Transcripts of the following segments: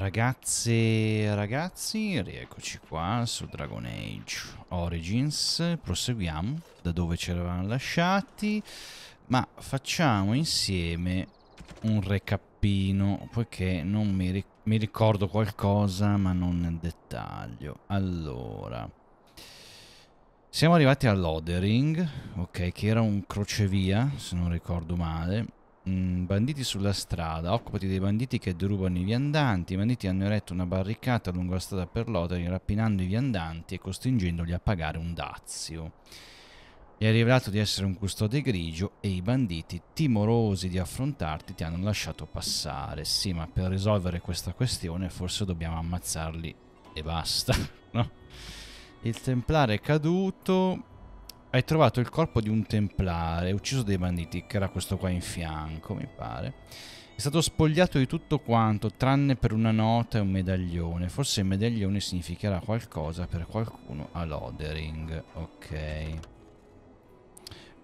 Ragazze e ragazzi, rieccoci qua su Dragon Age Origins, proseguiamo da dove ci eravamo lasciati, ma facciamo insieme un recappino, poiché non mi, ric mi ricordo qualcosa ma non nel dettaglio. Allora, siamo arrivati all'Odering, ok, che era un crocevia, se non ricordo male, Mm, banditi sulla strada, occupati dei banditi che derubano i viandanti. I banditi hanno eretto una barricata lungo la strada per Lotari, rapinando i viandanti e costringendoli a pagare un dazio. Gli hai rivelato di essere un custode grigio e i banditi, timorosi di affrontarti, ti hanno lasciato passare. Sì, ma per risolvere questa questione forse dobbiamo ammazzarli e basta, no? Il templare è caduto, hai trovato il corpo di un templare, ucciso dai banditi, che era questo qua in fianco, mi pare. È stato spogliato di tutto quanto, tranne per una nota e un medaglione. Forse il medaglione significherà qualcosa per qualcuno a Lodering. Ok.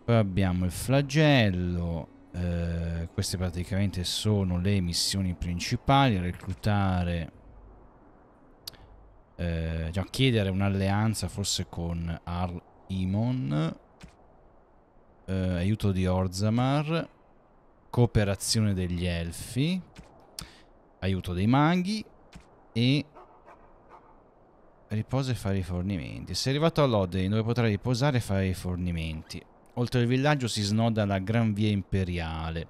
Poi abbiamo il flagello. Eh, queste praticamente sono le missioni principali. Reclutare eh, già chiedere un'alleanza forse con Arl Imon. Eh, aiuto di Orzamar. Cooperazione degli elfi. Aiuto dei maghi. E... riposo e fare i fornimenti. Sei arrivato a Lodein dove potrai riposare e fare i fornimenti. Oltre il villaggio si snoda la Gran Via Imperiale,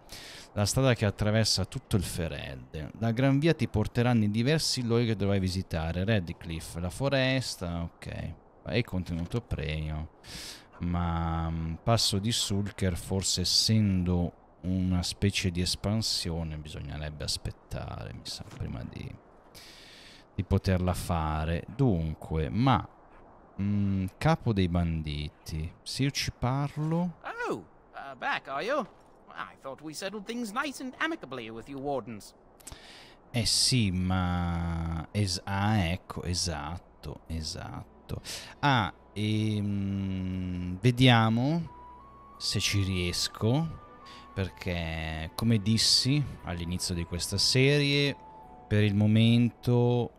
la strada che attraversa tutto il Ferelde. La Gran Via ti porterà nei diversi luoghi che dovrai visitare, Redcliffe, la foresta, ok e contenuto premio ma mm, passo di Sulker forse essendo una specie di espansione bisognerebbe aspettare mi sa prima di, di poterla fare dunque ma mh, mm, capo dei banditi se io ci parlo oh uh, back are you I thought we settled things nice and amicably with you wardens eh sì ma es ah ecco esatto esatto perfetto. Ah, e, ehm, mh, vediamo se ci riesco, perché come dissi all'inizio di questa serie, per il momento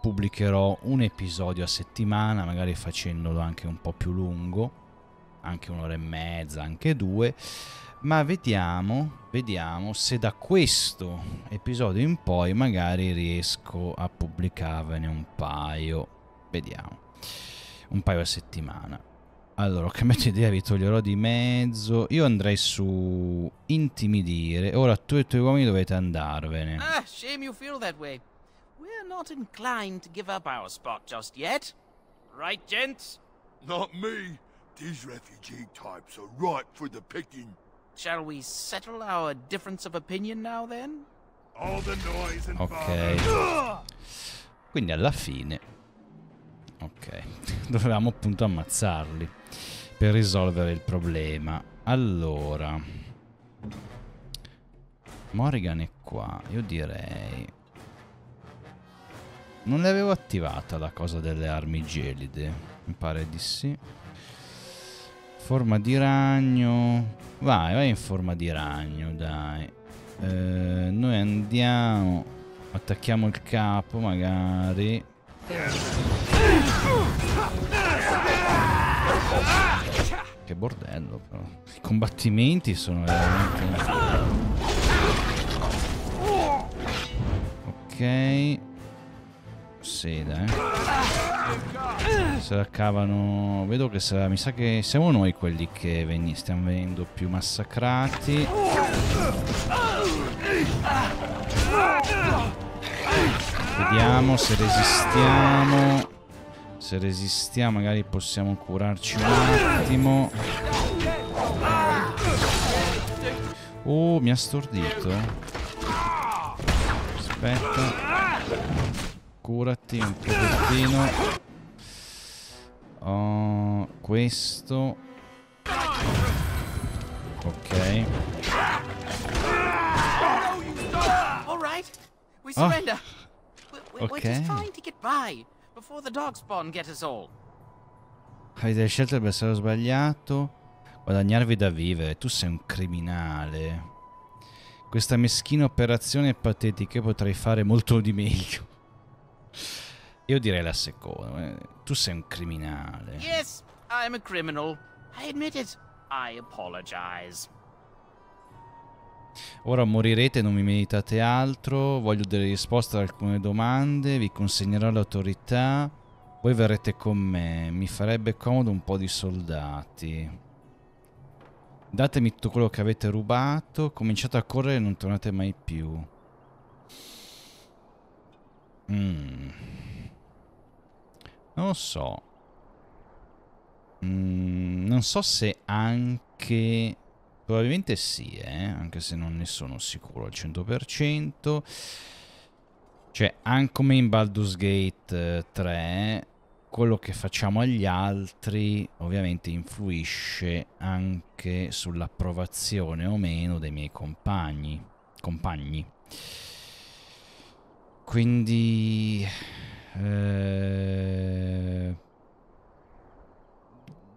pubblicherò un episodio a settimana, magari facendolo anche un po' più lungo, anche un'ora e mezza, anche due, ma vediamo, vediamo se da questo episodio in poi magari riesco a pubblicarvene un paio Vediamo. Un paio a settimana. Allora, ho cambiato idea, vi toglierò di mezzo. Io andrei su intimidire. Ora tu e i tuoi uomini dovete andarvene. Ah, shame you feel that way. We're not inclined to give up our spot just yet. Right, gents? Not me. These refugee types are ripe for the picking. Shall we settle our difference of opinion now then? All the noise and Ok. Quindi alla fine Ok, dovevamo appunto ammazzarli per risolvere il problema. Allora, Morrigan è qua, io direi... Non l'avevo attivata la cosa delle armi gelide, mi pare di sì. Forma di ragno... Vai, vai in forma di ragno, dai. Eh, noi andiamo... Attacchiamo il capo, magari. Che bordello però. I combattimenti sono veramente... Ok. Seda, eh. Se la cavano... Vedo che sarà... Mi sa che siamo noi quelli che veni... stiamo venendo più massacrati. Vediamo se resistiamo. Se resistiamo magari possiamo curarci un attimo. Oh, mi ha stordito. Aspetta. Curati un pochettino. Oh, questo. Ok. Oh. Okay. We're just trying to get by before the dog spawn get us all. Avete scelto il bersaglio sbagliato? Guadagnarvi da vivere. Tu sei un criminale. Questa meschina operazione è patetica potrei fare molto di meglio. Io direi la seconda. Eh. Tu sei un criminale. Yes, I'm a criminal. I admit it. I apologize. Ora morirete, non mi meditate altro, voglio delle risposte ad alcune domande, vi consegnerò l'autorità, voi verrete con me, mi farebbe comodo un po' di soldati. Datemi tutto quello che avete rubato, cominciate a correre e non tornate mai più. Mm. Non lo so. Mm, non so se anche Probabilmente sì, eh? anche se non ne sono sicuro al 100%. Cioè, anche come in Baldur's Gate 3, eh, quello che facciamo agli altri ovviamente influisce anche sull'approvazione o meno dei miei compagni. compagni. Quindi... Eh...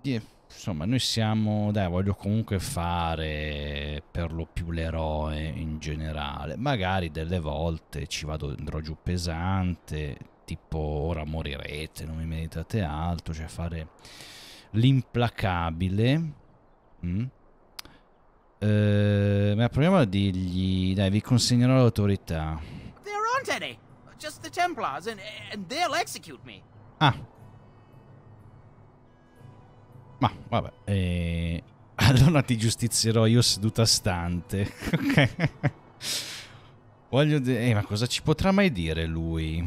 Yeah insomma, noi siamo, dai, voglio comunque fare per lo più l'eroe in generale. Magari delle volte ci vado, andrò giù pesante, tipo ora morirete, non mi meritate altro, cioè fare l'implacabile. Mm? Eh, ma proviamo a dirgli, dai, vi consegnerò l'autorità. There aren't any, just the Templars, and, and they'll execute me. Ah. Ma vabbè, eh, allora ti giustizierò io seduta stante. ok. Voglio dire, eh, ma cosa ci potrà mai dire lui?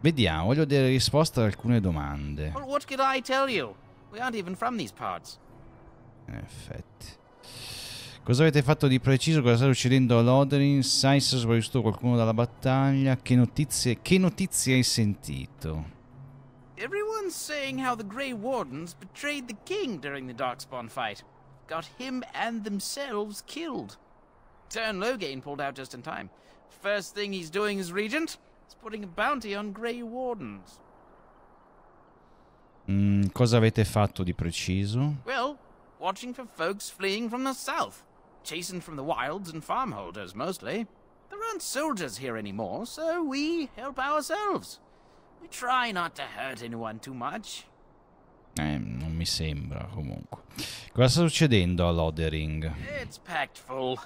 Vediamo, voglio delle risposte ad alcune domande. Well, what could I tell you? We aren't even from these parts. In effetti. Cosa avete fatto di preciso? Cosa sta succedendo a Loderin? Sai se ho sbagliato qualcuno dalla battaglia? Che notizie, che notizie hai sentito? Everyone's saying how the Grey Wardens betrayed the king during the Darkspawn fight. Got him and themselves killed. Turn Loghain pulled out just in time. First thing he's doing as regent is putting a bounty on Grey Wardens. Mm, cosa avete fatto di preciso? Well, watching for folks fleeing from the south. Chasing from the wilds and farmholders, mostly. There aren't soldiers here anymore, so we help ourselves. We try not to hurt anyone too much. Eh, non mi sembra comunque. Cosa sta succedendo a Lodering? It's packed full.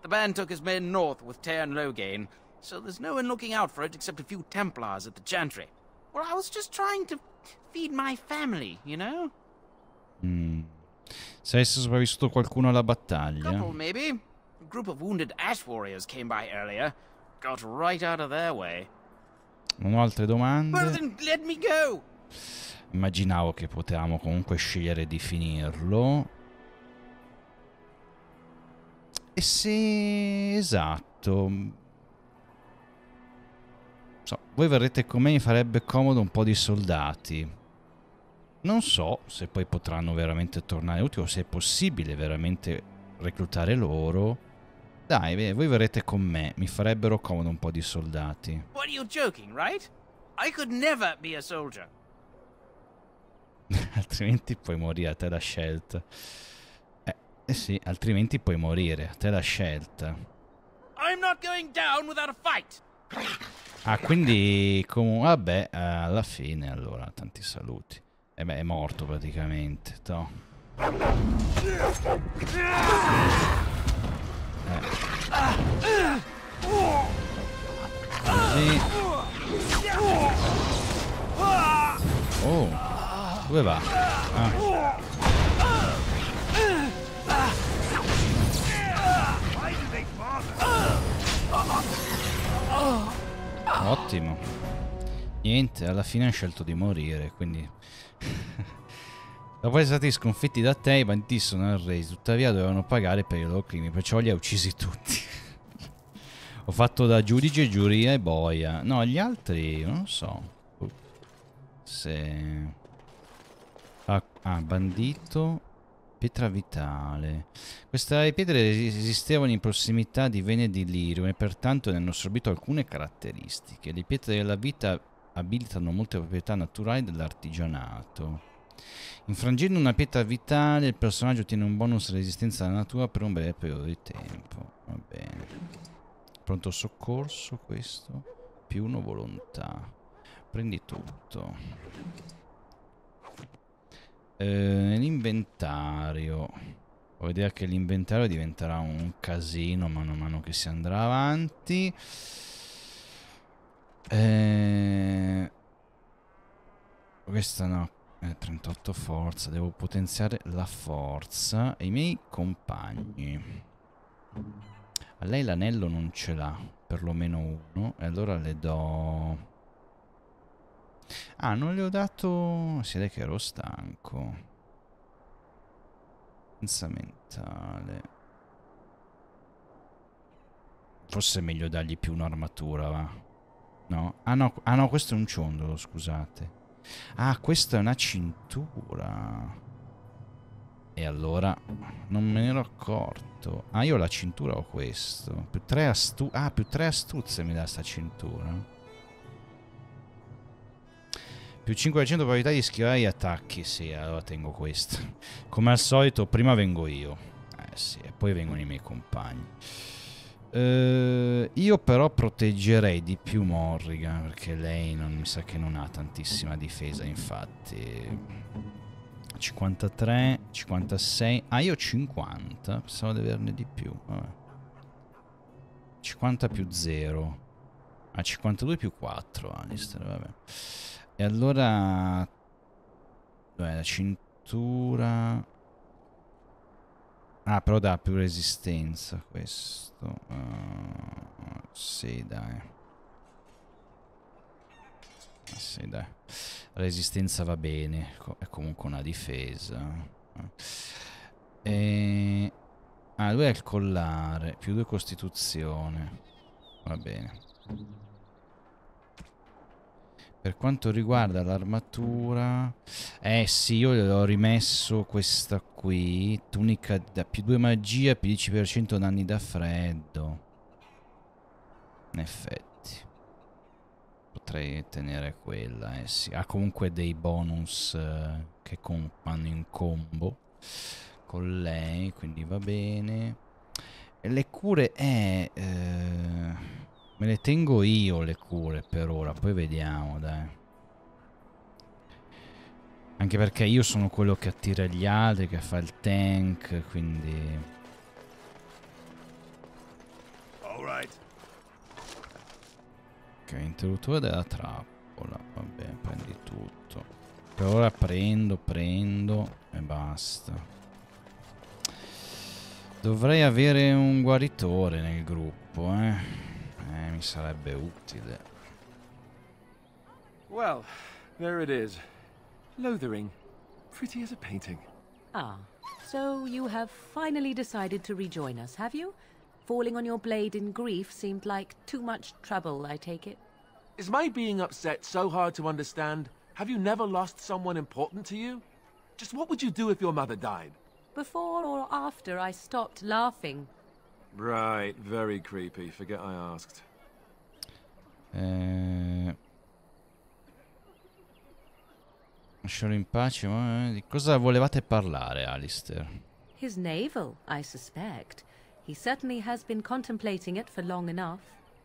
The band took his men north with Tairn Logain, so there's no one looking out for it except a few Templars at the Chantry. Well, I was just trying to feed my family, you know? Mm. Sei sopravvissuto qualcuno alla battaglia? Couple, maybe. A group of wounded Ash Warriors came by earlier. Got right out of their way. Non ho altre domande. Immaginavo che potevamo comunque scegliere di finirlo. E se... esatto. So, voi verrete con me, mi farebbe comodo un po' di soldati. Non so se poi potranno veramente tornare utili o se è possibile veramente reclutare loro. Dai, beh, voi verrete con me. Mi farebbero comodo un po' di soldati. What are you joking, right? I could never be a soldier. altrimenti puoi morire, a te la scelta. Eh, eh sì, altrimenti puoi morire, a te la scelta. I'm not going down without a fight. Ah, quindi comunque vabbè, alla fine allora tanti saluti. E eh beh, è morto praticamente, to eh. Così. Oh, dove va? Ah. Ottimo. Niente, alla fine ha scelto di morire, quindi... Dopo essere stati sconfitti da te, i banditi sono arresi. tuttavia dovevano pagare per i loro crimini, perciò li ha uccisi tutti. Ho fatto da giudice, giuria e boia. No, gli altri non so. Se... Ah, ah bandito, pietra vitale. Queste pietre esistevano in prossimità di Vene di Lirio e pertanto ne hanno assorbito alcune caratteristiche. Le pietre della vita abilitano molte proprietà naturali dell'artigianato. Infrangendo una pietra vitale, il personaggio ottiene un bonus resistenza alla natura per un breve periodo di tempo. Va bene. Pronto soccorso questo? Più uno volontà. Prendi tutto. Eh, L'inventario. Ho idea che l'inventario diventerà un casino mano a mano che si andrà avanti. Eh, questa no 38 eh, forza, devo potenziare la forza e i miei compagni. A lei l'anello non ce l'ha, perlomeno uno, e allora le do... Ah, non le ho dato... Si vede che ero stanco. Senza mentale. Forse è meglio dargli più un'armatura, va. No? Ah no, ah no, questo è un ciondolo, scusate. Ah, questa è una cintura. E allora non me ne ero accorto. Ah, io ho la cintura ho questo. Più tre astu ah, più tre astuzie mi dà sta cintura. Più 5% probabilità di schivare gli attacchi. Sì, allora tengo questo. Come al solito, prima vengo io. Eh sì, e poi vengono i miei compagni. Uh, io però proteggerei di più Morrigan perché lei non, mi sa che non ha tantissima difesa infatti 53, 56, ah io 50, pensavo di averne di più Vabbè. 50 più 0 a ah, 52 più 4 Alistair, vabbè. E allora... Beh, la cintura... Ah, però dà più resistenza questo. Uh, sì, dai. Eh, sì, dai. Resistenza va bene. è comunque una difesa. E... Eh, ah, lui è il collare. Più due costituzione. Va bene. Per quanto riguarda l'armatura... Eh sì, io ho rimesso questa qui. Tunica da più 2 magia, più 10% danni da freddo. In effetti. Potrei tenere quella, eh sì. Ha comunque dei bonus eh, che vanno in combo con lei, quindi va bene. E le cure è... Eh, eh Me le tengo io le cure per ora, poi vediamo, dai. Anche perché io sono quello che attira gli altri, che fa il tank, quindi... Ok, interruttore della trappola. Vabbè, prendi tutto. Per ora prendo, prendo e basta. Dovrei avere un guaritore nel gruppo, eh. Eh, mi sarebbe utile. Well, there it is. Lothering. Pretty as a painting. Ah, so you have finally decided to rejoin us, have you? Falling on your blade in grief seemed like too much trouble, I take it. Is my being upset so hard to understand? Have you never lost someone important to you? Just what would you do if your mother died? Before or after I stopped laughing, Right, very creepy. Forget I asked. Eh... Lascialo in pace, ma eh? di cosa volevate parlare, Alistair? His navel, I suspect. He certainly has been contemplating it for long enough.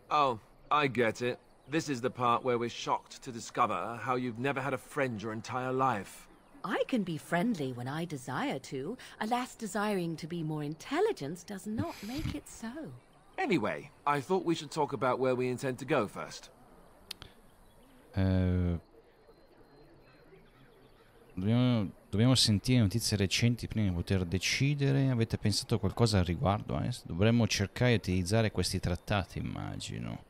Oh, I get it. This is the part where we're shocked to discover how you've never had a friend your entire life. I can be friendly when I desire to. Alas, desiring to be more intelligent does not make it so. Anyway, I thought we should talk about where we intend to go first. Eh, dobbiamo, dobbiamo, sentire notizie recenti prima di poter decidere. Avete pensato qualcosa al riguardo? Eh? Dovremmo cercare di utilizzare questi trattati, immagino.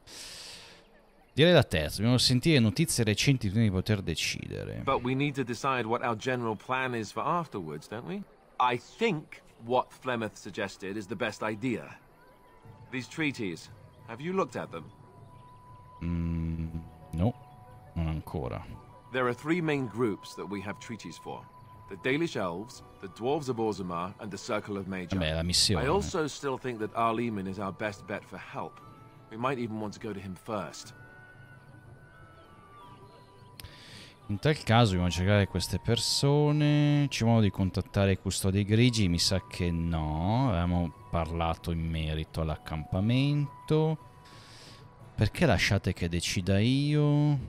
Direi la terza, dobbiamo sentire notizie recenti prima di poter decidere. But we need to decide what our general plan is for afterwards, don't Penso che think che Flemeth suggested sia la migliore idea. Questi treaties, hai guardato? looked Mm, no, non ancora. There are tre gruppi che abbiamo we have The Dalish Elves, the Dwarves of Orzammar, and the Circle of Major. Beh, la missione. I also still think that Arleman is our best bet for help. We might even want to go to him first. In tal caso dobbiamo cercare queste persone. C'è modo di contattare i custodi grigi? Mi sa che no. Abbiamo parlato in merito all'accampamento. Perché lasciate che decida io?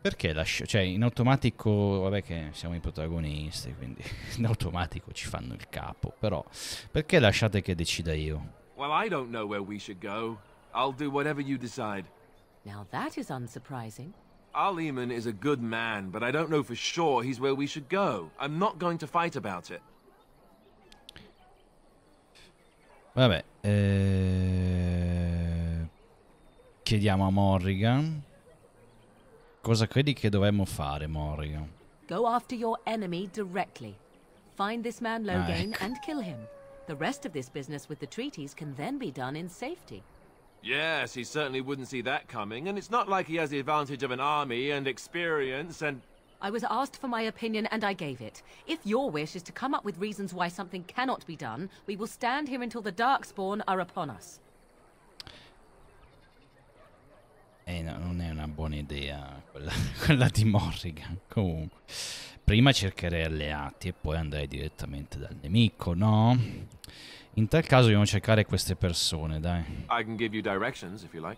Perché lascio? Cioè, in automatico, vabbè che siamo i protagonisti, quindi in automatico ci fanno il capo, però perché lasciate che decida io? Well, I don't know where we should go. I'll do whatever you decide. Now that is unsurprising. Aliman is a good man, but I don't know for sure he's where we should go. I'm not going to fight about it. Vabbè, eh... chiediamo a Morrigan. Cosa credi che dovremmo fare, Morrigan? Go after your enemy directly. Find this man ah, Logan ah, ecco. and kill him. The rest of this business with the treaties can then be done in safety. Yes, he certainly wouldn't see that coming, and it's not like he has the advantage of an army and experience and... I was asked for my opinion and I gave it. If your wish is to come up with reasons why something cannot be done, we will stand here until the Darkspawn are upon us. Eh, no, non è una buona idea quella, quella di Morrigan, comunque. Prima cercherei alleati e poi andrei direttamente dal nemico, no? In tal caso dobbiamo cercare queste persone, dai. Like.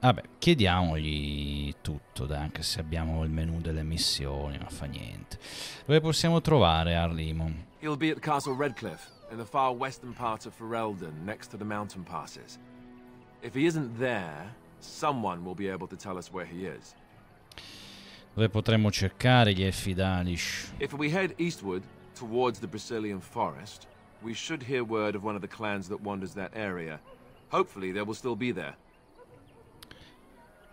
Vabbè, chiediamogli tutto, dai, anche se abbiamo il menu delle missioni, ma fa niente. Dove possiamo trovare Arlimon? He'll be at Castle Redcliffe, in the far western part of Ferelden, next to the mountain passes. If he isn't there, someone will be able to tell us where he is. Dove potremmo cercare gli elfi Dalish? If we head eastward, towards the Brazilian forest, we should hear word of one of the clans that wanders that area. Hopefully they will still be there.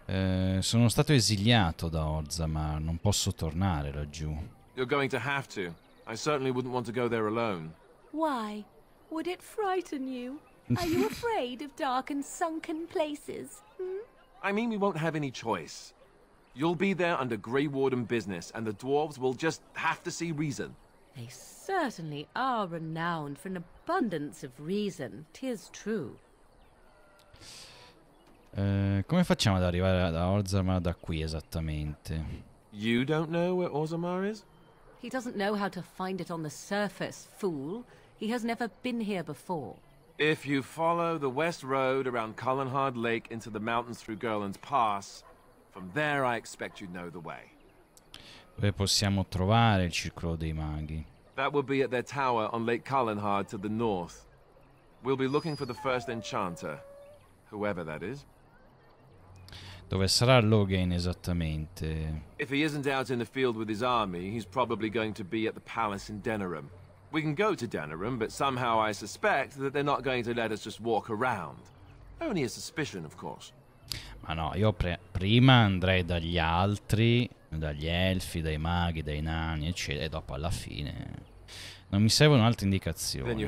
Eh, sono stato esiliato da Orza, non posso tornare laggiù. You're going to have to. I certainly wouldn't want to go there alone. Why? Would it frighten you? Are you afraid of dark and sunken places? Hmm? I mean, we won't have any choice. You'll be there under Grey Warden business, and the dwarves will just have to see reason. They certainly are renowned for an abundance of reason, tis true. Uh, come facciamo ad arrivare da Orzammar da qui esattamente? You don't know where Orzammar is? He doesn't know how to find it on the surface, fool. He has never been here before. If you follow the west road around Cullenhard Lake into the mountains through Gerland's Pass, from there I expect you know the way. Dove possiamo trovare il circolo dei maghi? That will be at their tower on Lake Kalenhard to the north. We'll be looking for the first enchanter, whoever that is. Dove sarà Logan esattamente? If he isn't out in the field with his army, he's probably going to be at the palace in Denerim. We can go to Denerim, but somehow I suspect that they're not going to let us just walk around. Only a suspicion, of course. Ma no, io prima andrei dagli altri dagli elfi, dai maghi, dai nani, eccetera, e dopo alla fine... Non mi servono altre indicazioni.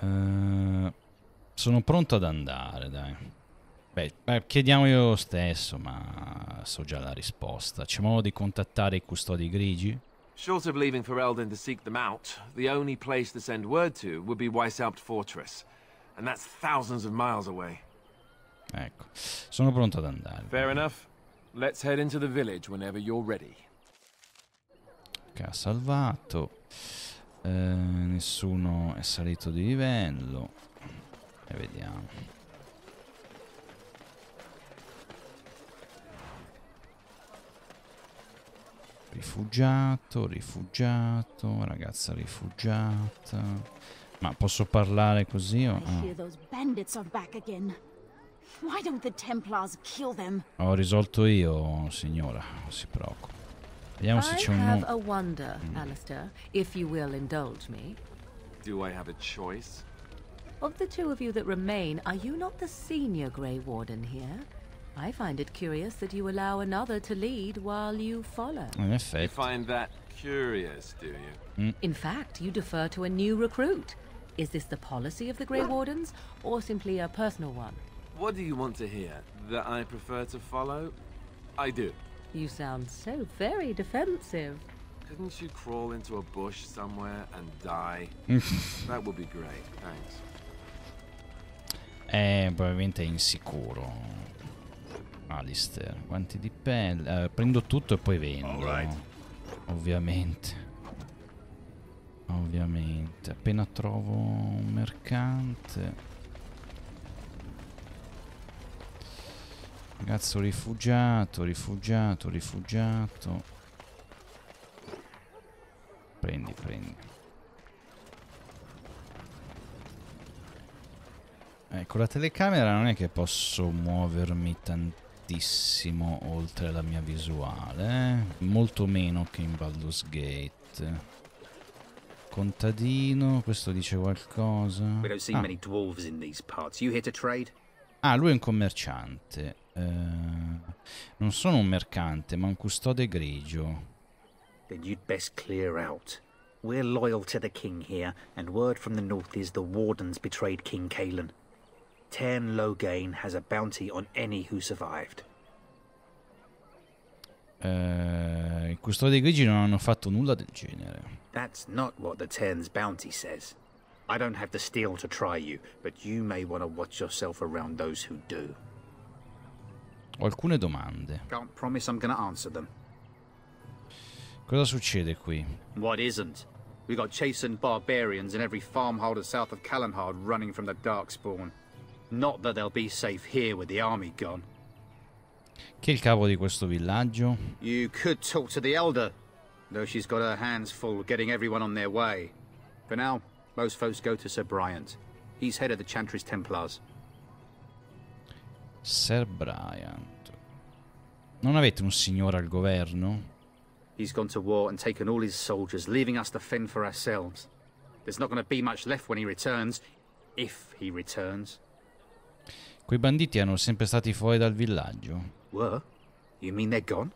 Uh, sono pronto ad andare, dai. Beh, beh, chiediamo io stesso, ma so già la risposta. C'è modo di contattare i custodi grigi? Short of leaving for Eldon to seek them out, the only place to send word to would be Weishaupt Fortress. And that's thousands of miles away. Ecco, sono pronto ad andare. Fair enough. Let's head into the village whenever you're ready. Ok, ha salvato. Eh, nessuno è salito di livello. E vediamo. Rifugiato, rifugiato, ragazza rifugiata. Ma posso parlare così o? Oh. Why don't the Templars kill them? Ho risolto io, signora, non si preoccupi. Vediamo I se c'è un have a wonder, mm. Alistair, if you will indulge me. Do I have a choice? Of the two of you that remain, are you not the senior Grey Warden here? I find it curious that you allow another to lead while you follow. In effect. You find that curious, do you? Mm. In fact, you defer to a new recruit. Is this the policy of the Grey Wardens, or simply a personal one? What do you want to hear? That I prefer to follow? I do. You sound so very defensive. Couldn't you crawl into a bush somewhere and die? that would be great, thanks. Eh, probabilmente è insicuro. Alistair, ah, guanti di pelle. Eh, prendo tutto e poi vendo. Right. Ovviamente. Ovviamente. Appena trovo un mercante... Ragazzo rifugiato, rifugiato, rifugiato. Prendi, prendi. Ecco, la telecamera non è che posso muovermi tantissimo oltre la mia visuale. Eh? Molto meno che in Baldur's Gate. Contadino, questo dice qualcosa. Ah. ah, lui è un commerciante. Eh, non sono un mercante, ma un custode grigio. Then you'd best clear out. We're loyal to the king here, and word from the north is the warden's betrayed King Kalen. Tern Loghain has a bounty on any who survived. Eh, I custodi grigi non hanno fatto nulla del genere. That's not what the Tern's bounty says. I don't have the steel to try you, but you may want to watch yourself around those who do. Ho alcune domande. Cosa succede qui? What isn't? We got chastened barbarians in every farmholder south of Kalanhard running from the Darkspawn. Not that they'll be safe here with the army gone. Chi è il capo di questo villaggio? You could talk to the elder, though she's got her hands full getting everyone on their way. For now, most folks go to Sir Bryant. He's head of the Chantry's Templars. Sir Bryant. Non avete un signore al governo? He's gone to war and taken all his soldiers, leaving us to fend for ourselves. There's not going to be much left when he returns, if he returns. Quei banditi erano sempre stati fuori dal villaggio. Were? You mean they're gone?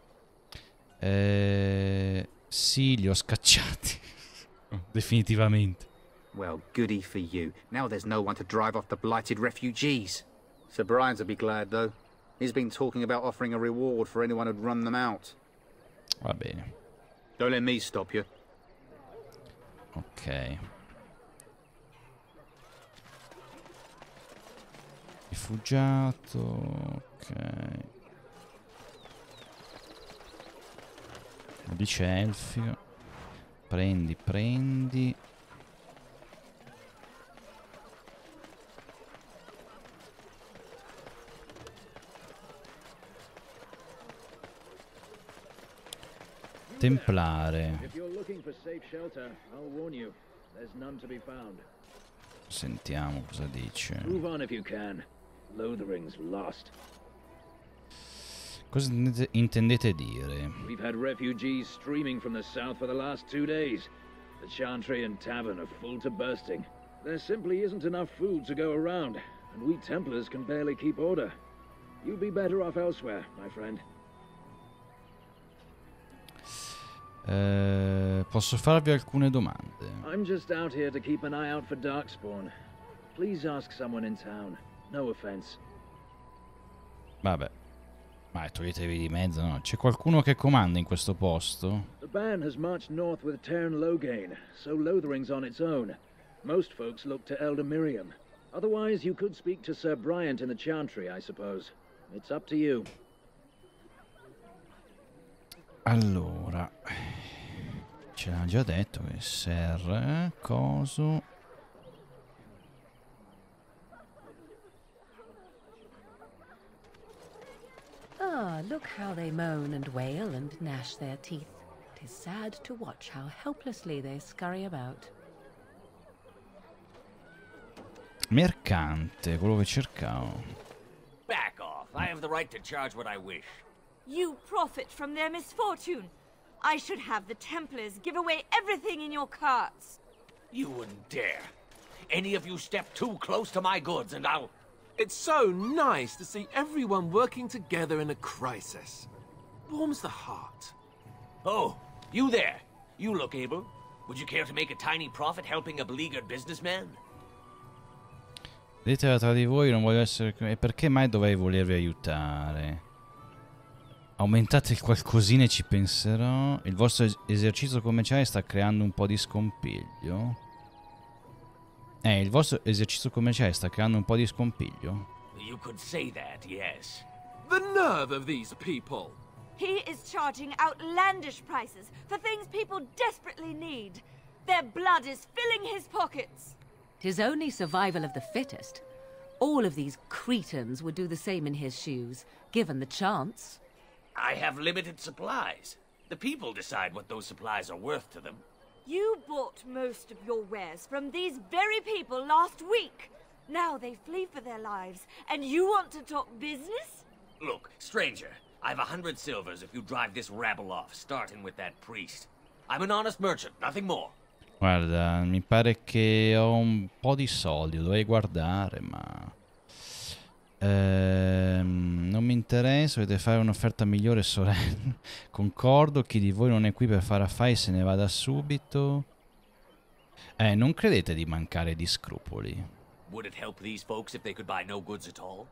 Eh, sì, li ho scacciati. Definitivamente. Well, goody for you. Now there's no one to drive off the blighted refugees. Sir Brian's will be glad, though. He's been talking about offering a reward for anyone who'd run them out. Va bene. Don't let me stop you. Ok. Rifugiato. Ok. Dice Elfio. Prendi, prendi. Templare. Sentiamo cosa dice. Cosa intendete dire? We've had refugees streaming from the south for the last two days. The chantry and tavern are full to bursting. There simply isn't enough food to go around, and we Templars can barely keep order. You'd be better off elsewhere, my friend. Eh, posso farvi alcune domande? I'm just out here to keep an eye out for Darkspawn. Please ask someone in town. No offense. Vabbè. Ma toglietevi di mezzo, no? C'è qualcuno che comanda in questo posto? The band has marched north with Terran Logain, so Lothering's on its own. Most folks look to Elder Miriam. Otherwise, you could speak to Sir Bryant in the Chantry, I suppose. It's up to you. Allora, ce già detto che serve coso Ah, look how they moan and wail and gnash their teeth. Tis sad to watch how helplessly they scurry about. Mercante, quello che cercavo. Back off. I have the right to charge what I wish. You profit from their misfortune. I should have the Templars give away everything in your carts. You wouldn't dare. Any of you step too close to my goods and I'll... It's so nice to see everyone working together in a crisis. Warms the heart. Oh, you there. You look able. Would you care to make a tiny profit helping a beleaguered businessman? Ditela tra di voi, non voglio essere... E perché mai dovrei volervi aiutare? Aumentate il qualcosina e ci penserò. Il vostro es esercizio commerciale sta creando un po' di scompiglio. Eh, il vostro esercizio commerciale sta creando un po' di scompiglio. You could say that, yes. The nerve of these people! He is charging outlandish prices for things people desperately need. Their blood is filling his pockets. Tis only survival of the fittest. All of these cretins would do the same in his shoes, given the chance. I have limited supplies. The people decide what those supplies are worth to them. You bought most of your wares from these very people last week. Now they flee for their lives, and you want to talk business? Look, stranger, I've a hundred silvers if you drive this rabble off, starting with that priest. I'm an honest merchant, nothing more. Guarda, mi pare che ho un po' di soldi, dovrei guardare, ma... Ehm, non mi interessa, dovete fare un'offerta migliore, sorella. Concordo, chi di voi non è qui per fare affari se ne vada subito. Eh, non credete di mancare di scrupoli. Would it help these folks if they could buy no goods at all?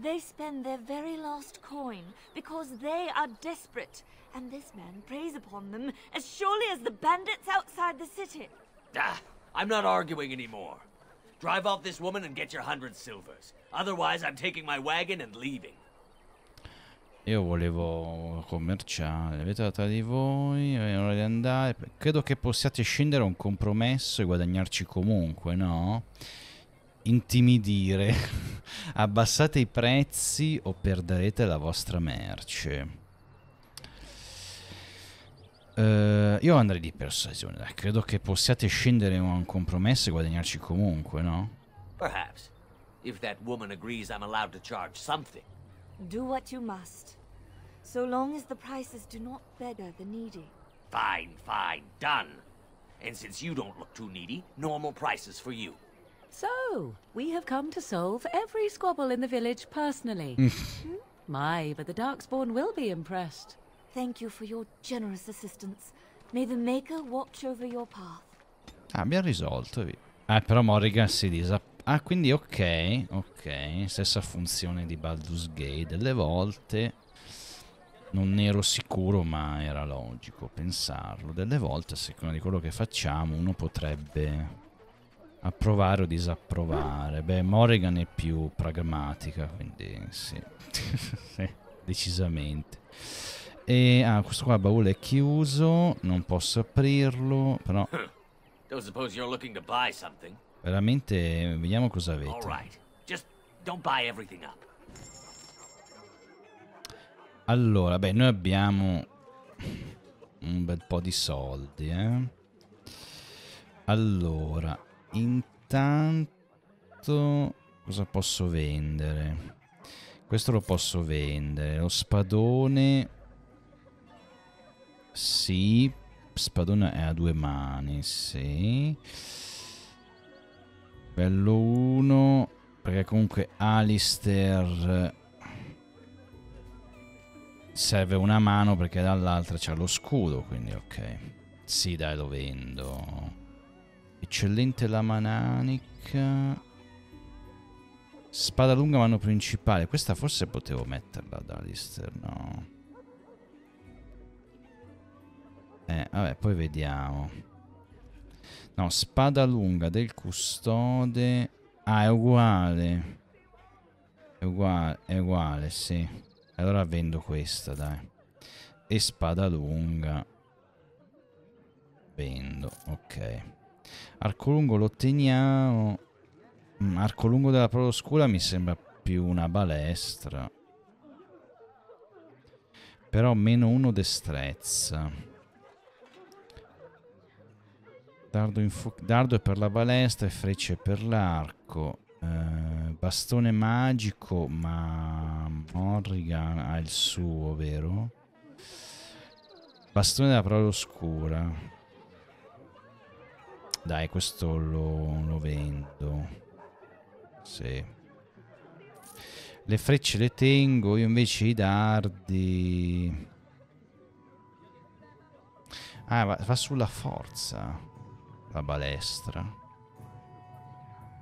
They spend their very last coin because they are desperate, and this man preys upon them as surely as the bandits outside the city. Ah, I'm not arguing anymore. Drive off this woman and get your hundred silvers. Otherwise I'm taking my wagon and leaving. Io volevo commerciare, avete tra di voi, è ora di andare. Credo che possiate scendere a un compromesso e guadagnarci comunque, no? Intimidire. Abbassate i prezzi o perderete la vostra merce. Uh, io andrei di persuasione, dai. Credo che possiate scendere a un compromesso e guadagnarci comunque, no? Perhaps. If that woman agrees I'm allowed to charge something. Do what you must. So long as the prices do not beggar the needy. Fine, fine, done. And since you don't look too needy, normal prices for you. So, we have come to solve every squabble in the village personally. Mm. Hmm? My, but the Darkspawn will be impressed. Thank you for your generous assistance. May the Maker watch over your path. Ah, abbiamo risolto. Ah, però Morrigan si disappare. Ah, quindi ok, ok, stessa funzione di Baldur's Gate. Delle volte non ne ero sicuro, ma era logico pensarlo. Delle volte, a seconda di quello che facciamo, uno potrebbe approvare o disapprovare. Beh, Morrigan è più pragmatica, quindi sì, sì decisamente. E ah, questo qua il baule è chiuso, non posso aprirlo, però Don't suppose you're looking to buy something? Veramente vediamo cosa avete. All right. Just don't buy everything up. Allora, beh, noi abbiamo un bel po' di soldi, eh. Allora, intanto cosa posso vendere? Questo lo posso vendere, lo spadone sì. spadone è a due mani, sì. Bello 1. Perché comunque Alistair serve una mano perché dall'altra c'è lo scudo, quindi ok. Sì, dai, lo vendo. Eccellente la mananica. Spada lunga mano principale. Questa forse potevo metterla ad Alistair, no? Eh, vabbè, poi vediamo. No, spada lunga del custode. Ah, è uguale. È uguale, è uguale, sì. Allora vendo questa, dai. E spada lunga. Vendo, ok. Arco lungo lo teniamo. Mm, arco lungo della proscura mi sembra più una balestra. Però meno uno destrezza. Dardo, dardo, è per la balestra e frecce per l'arco. Eh, bastone magico, ma Morrigan ha il suo, vero? Bastone della parola oscura. Dai, questo lo, lo vendo. Sì. Le frecce le tengo, io invece i dardi... Ah, va, va sulla forza la balestra.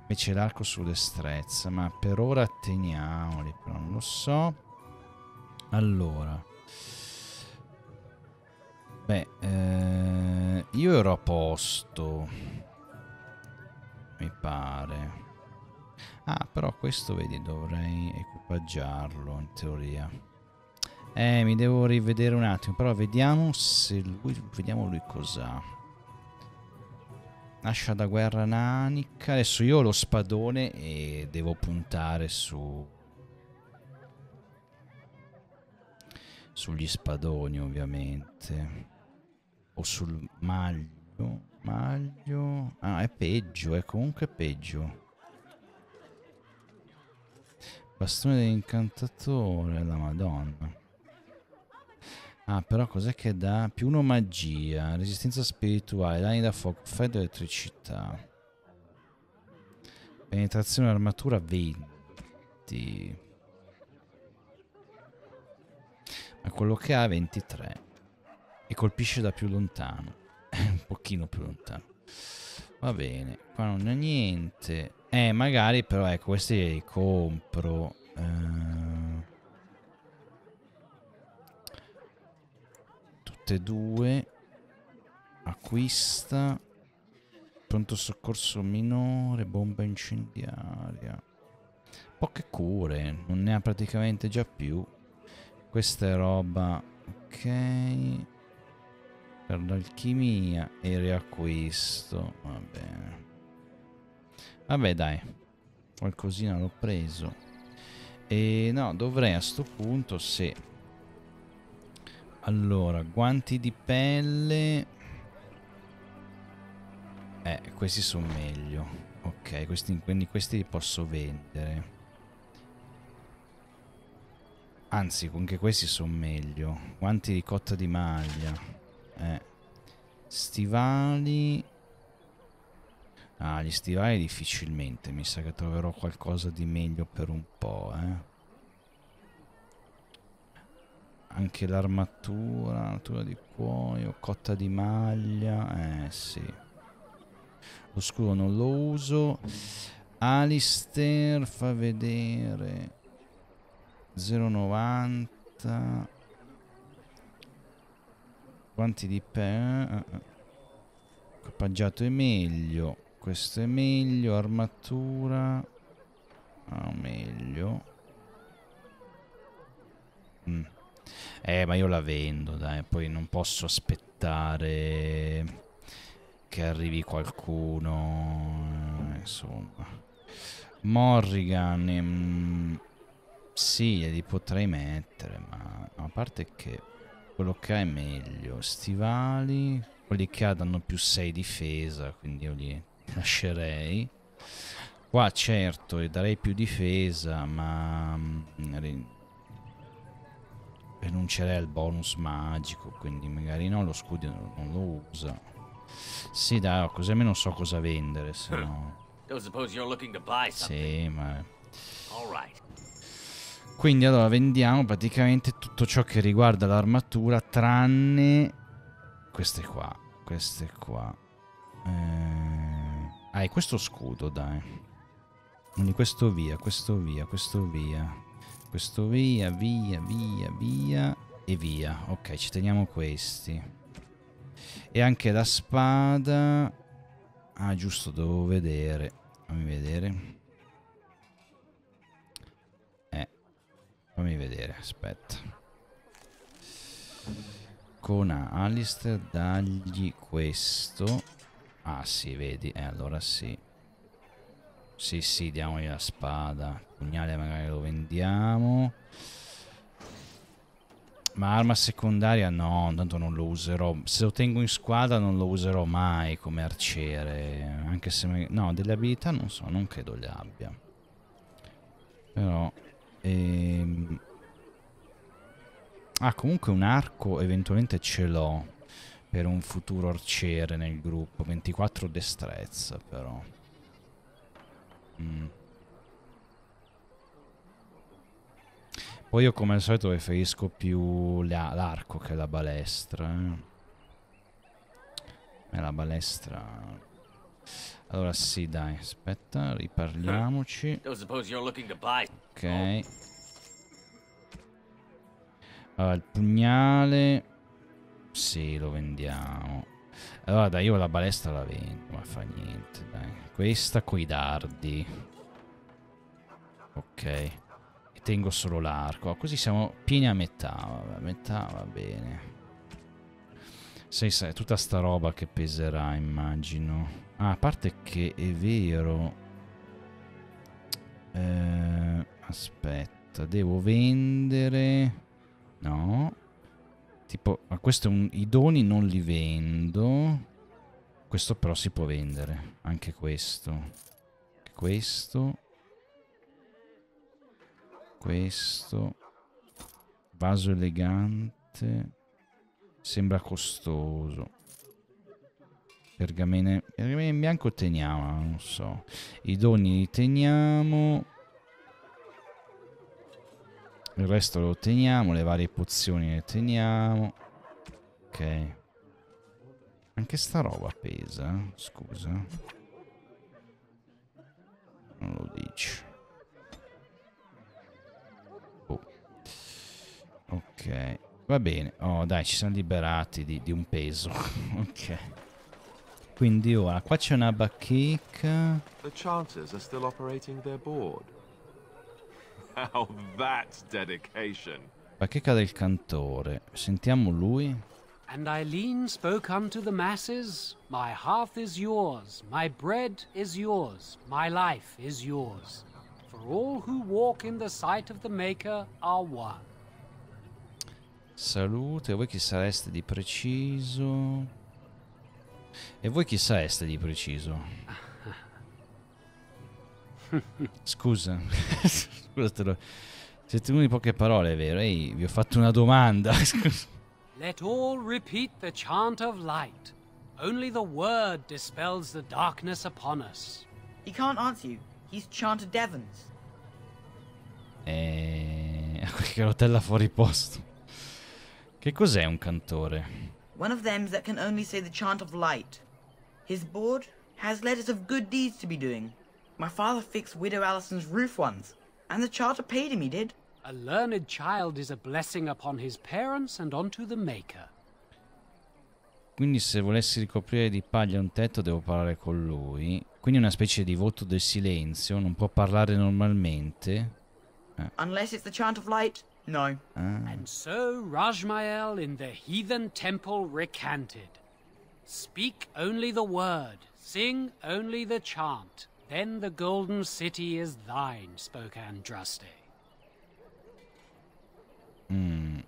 Invece l'arco su destrezza, ma per ora teniamoli, però non lo so. Allora. Beh, eh, io ero a posto. Mi pare. Ah, però questo, vedi, dovrei equipaggiarlo, in teoria. Eh, mi devo rivedere un attimo, però vediamo se lui... Vediamo lui cos'ha. Ascia da guerra nanica. Adesso io ho lo spadone e devo puntare su... Sugli spadoni ovviamente. O sul maglio. Maglio... Ah, è peggio, eh, è comunque peggio. Bastone dell'incantatore, la madonna. Ah, però cos'è che dà? Più uno magia, resistenza spirituale, danni da fuoco, freddo elettricità. Penetrazione armatura 20. Ma quello che ha 23. E colpisce da più lontano. Un pochino più lontano. Va bene, qua non ho niente. Eh, magari però ecco, questi li compro. Eh... Morte 2. Acquista. Pronto soccorso minore, bomba incendiaria. Poche cure, non ne ha praticamente già più. Questa è roba... Ok. Per l'alchimia e riacquisto. Va bene. Vabbè dai, qualcosina l'ho preso. E no, dovrei a sto punto, se allora, guanti di pelle... Eh, questi sono meglio. Ok, questi, quindi questi li posso vendere. Anzi, anche questi sono meglio. Guanti di cotta di maglia. Eh. Stivali... Ah, gli stivali difficilmente. Mi sa che troverò qualcosa di meglio per un po', eh anche l'armatura, natura di cuoio, cotta di maglia, eh sì. Lo scudo non lo uso. Alistair fa vedere 0,90. Quanti di pe? Eh, eh. Equipaggiato è meglio. Questo è meglio. Armatura. Ah, meglio. Mm. Eh, ma io la vendo, dai, poi non posso aspettare che arrivi qualcuno. Insomma. Morrigan. Ehm, sì, li potrei mettere, ma a parte che quello che ha è meglio. Stivali, quelli che ha danno più 6 difesa, quindi io li lascerei. Qua certo darei più difesa, ma mm, rinuncerei al bonus magico, quindi magari no, lo scudo non lo usa. Sì, dai, così almeno so cosa vendere, se no... Sì, ma... Quindi allora vendiamo praticamente tutto ciò che riguarda l'armatura, tranne queste qua, queste qua. Eh... Ah, è questo scudo, dai. Quindi questo via, questo via, questo via. Questo via, via, via, via e via. Ok, ci teniamo questi. E anche la spada... Ah, giusto, devo vedere. Fammi vedere. Eh, fammi vedere, aspetta. Con Alistair dagli questo. Ah, sì, vedi. Eh, allora sì. Sì, sì, diamogli la spada. Pugnale magari lo vendiamo. Ma arma secondaria no, tanto non lo userò. Se lo tengo in squadra non lo userò mai come arciere. Anche se... Mi... No, delle abilità non so, non credo le abbia. Però... Ehm... Ah, comunque un arco eventualmente ce l'ho per un futuro arciere nel gruppo. 24 destrezza però. Mm. Poi io come al solito preferisco più l'arco che la balestra. Eh. eh, la balestra... Allora sì, dai, aspetta, riparliamoci. Ok. Allora, il pugnale... Sì, lo vendiamo. Eh, allora dai, io la balestra la vendo, ma fa niente. Dai. Questa coi dardi. Ok. E tengo solo l'arco. Così siamo pieni a metà. Vabbè, metà va bene. Sai, sai, tutta sta roba che peserà, immagino. Ah, a parte che è vero. Eh, aspetta, devo vendere... No. Tipo, ma questo è un... I doni non li vendo. Questo però si può vendere. Anche questo. Questo. Questo. Vaso elegante. Sembra costoso. Pergamene, pergamene in bianco teniamo, non so. I doni li teniamo. Il resto lo otteniamo, le varie pozioni le otteniamo. Ok. Anche sta roba pesa, eh? scusa. Non lo dici. Oh. Ok. Va bene. Oh, dai, ci siamo liberati di, di un peso. ok. Quindi ora, qua c'è una bacheca. The chances are still operating their board. Wow, oh, that's dedication. Ma che Bacheca del cantore. Sentiamo lui. And Eileen spoke unto the masses, My hearth is yours, my bread is yours, my life is yours. For all who walk in the sight of the Maker are one. Salute, voi chi sareste di preciso? E voi chi sareste di preciso? Scusa, scusatelo. Siete uno di poche parole, è vero? Ehi, vi ho fatto una domanda. Scusa. Let all repeat the chant of light. Only the word dispels the darkness upon us. He can't answer you. He's chanted Devons. Eh, che rotella fuori posto. Che cos'è un cantore? One of them that can only say the chant of light. His board has letters of good deeds to be doing. My father fixed Widow Allison's roof once, and the charter paid him, he did. A learned child is a blessing upon his parents and unto the maker. Quindi se volessi ricoprire di paglia un tetto devo parlare con lui. Quindi una specie di voto del silenzio, non può parlare normalmente. Eh. Unless it's the chant of light, no. Ah. And so Rajmael in the heathen temple recanted. Speak only the word, sing only the chant. Then the golden city is thine, spoke Andraste. Mm.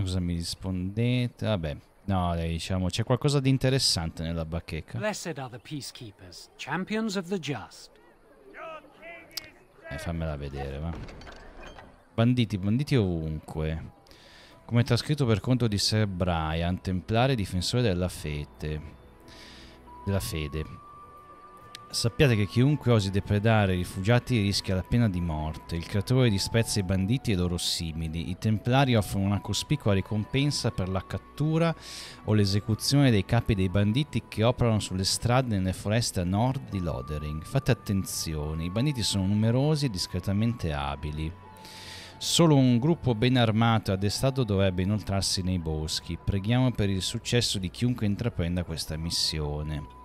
cosa mi rispondete? Vabbè, no, diciamo, c'è qualcosa di interessante nella bacheca. Blessed are the peacekeepers, champions of the just. Eh, fammela vedere, va. Banditi, banditi ovunque. Come trascritto per conto di Sir Brian, templare difensore della fede. Della fede. Sappiate che chiunque osi depredare i rifugiati rischia la pena di morte. Il creatore disprezza i banditi e i loro simili. I templari offrono una cospicua ricompensa per la cattura o l'esecuzione dei capi dei banditi che operano sulle strade nelle foreste a nord di Lodering. Fate attenzione, i banditi sono numerosi e discretamente abili. Solo un gruppo ben armato e addestrato dovrebbe inoltrarsi nei boschi. Preghiamo per il successo di chiunque intraprenda questa missione.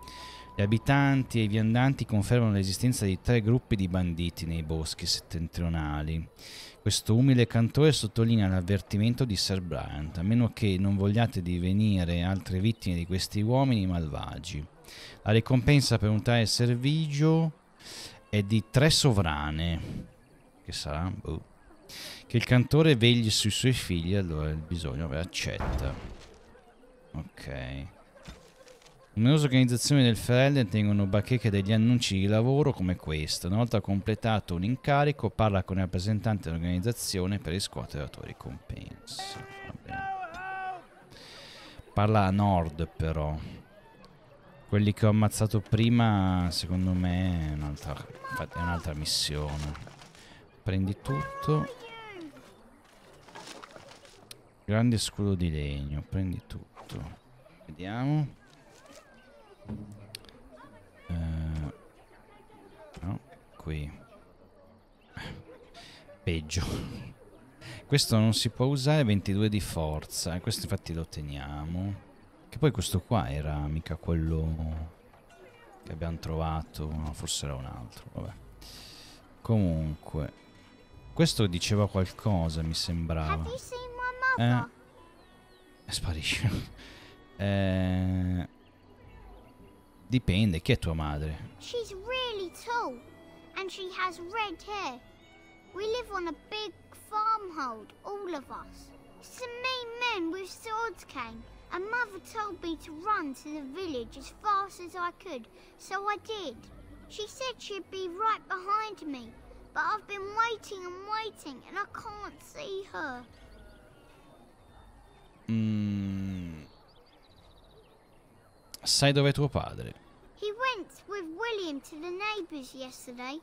Gli abitanti e i viandanti confermano l'esistenza di tre gruppi di banditi nei boschi settentrionali. Questo umile cantore sottolinea l'avvertimento di Sir Bryant, a meno che non vogliate divenire altre vittime di questi uomini malvagi. La ricompensa per un tale servigio è di tre sovrane, che sarà... Boh. Che il cantore vegli sui suoi figli, allora il bisogno accetta. Ok. Numerose organizzazioni del Ferelden tengono bacheche degli annunci di lavoro come questo. Una volta completato un incarico, parla con il rappresentante dell'organizzazione per riscuotere la tua ricompensa. Vabbè. Parla a nord, però. Quelli che ho ammazzato prima, secondo me, è un'altra, è un'altra missione. Prendi tutto. Grande scudo di legno, prendi tutto. Vediamo. Eh, no, qui. Peggio. Questo non si può usare, 22 di forza. Eh, questo infatti lo teniamo. Che poi questo qua era mica quello che abbiamo trovato. No, forse era un altro, vabbè. Comunque. Questo diceva qualcosa, mi sembrava. Eh, sparisce. eh... Dipende, chi è tua madre? She's really tall and she has red hair. We live on a big farmhold, all of us. Some mean men with swords came and mother told me to run to the village as fast as I could, so I did. She said she'd be right behind me, but I've been waiting and waiting and I can't see her. Hmm. sai dov'è tuo padre? He went with William to the neighbors yesterday,